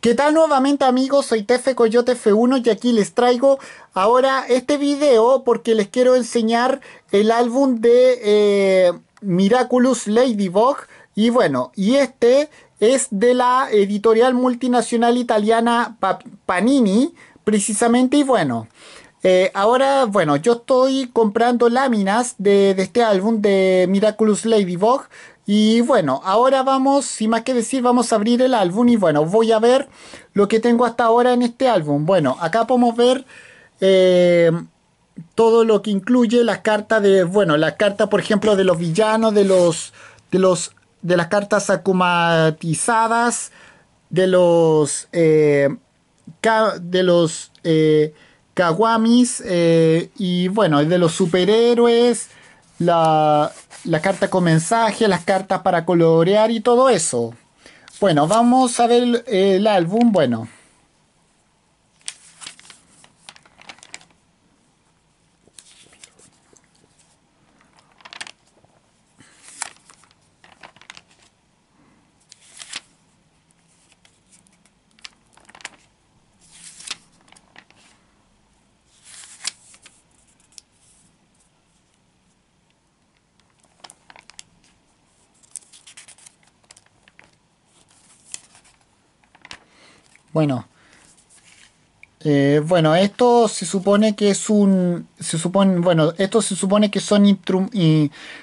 ¿Qué tal nuevamente amigos? Soy Tefe Coyote F1 y aquí les traigo ahora este video porque les quiero enseñar el álbum de eh, Miraculous Ladybug y bueno, y este es de la editorial multinacional italiana Panini precisamente y bueno, eh, ahora, bueno, yo estoy comprando láminas de, de, este álbum de Miraculous Ladybug y bueno, ahora vamos, sin más que decir, vamos a abrir el álbum y bueno, voy a ver lo que tengo hasta ahora en este álbum. Bueno, acá podemos ver eh, todo lo que incluye las cartas de, bueno, las cartas por ejemplo de los villanos, de los, de los, de las cartas acumatizadas, de los, eh, de los eh, kawamis y bueno, de los superhéroes la, la carta con mensaje, las cartas para colorear y todo eso. Bueno, vamos a ver eh, el álbum. Bueno. Bueno, eh, bueno, esto se supone que es un. bueno, esto se supone que son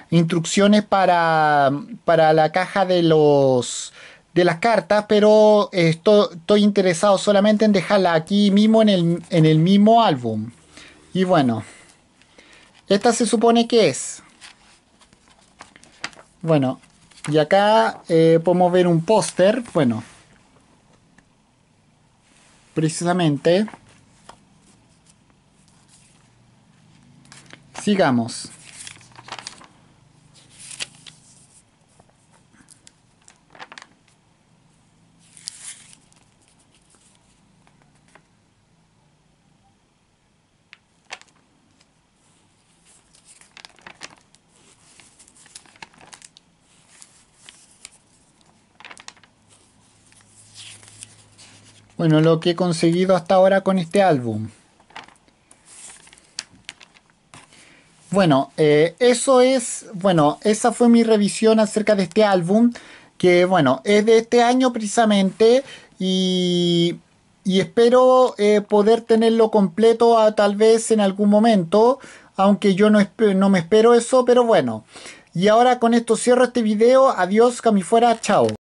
instrucciones para, la caja de los de las cartas, pero eh, estoy interesado solamente en dejarla aquí mismo en el, mismo álbum. Y bueno, esta se supone que es. Bueno, y acá eh, podemos ver un póster. Bueno precisamente sigamos Bueno, lo que he conseguido hasta ahora con este álbum. Bueno, eh, eso es, bueno, esa fue mi revisión acerca de este álbum, que bueno, es de este año precisamente y, espero eh, poder tenerlo completo a, tal vez en algún momento, aunque yo no, no me espero eso, pero bueno. Y ahora con esto cierro este video, adiós, fuera. chao.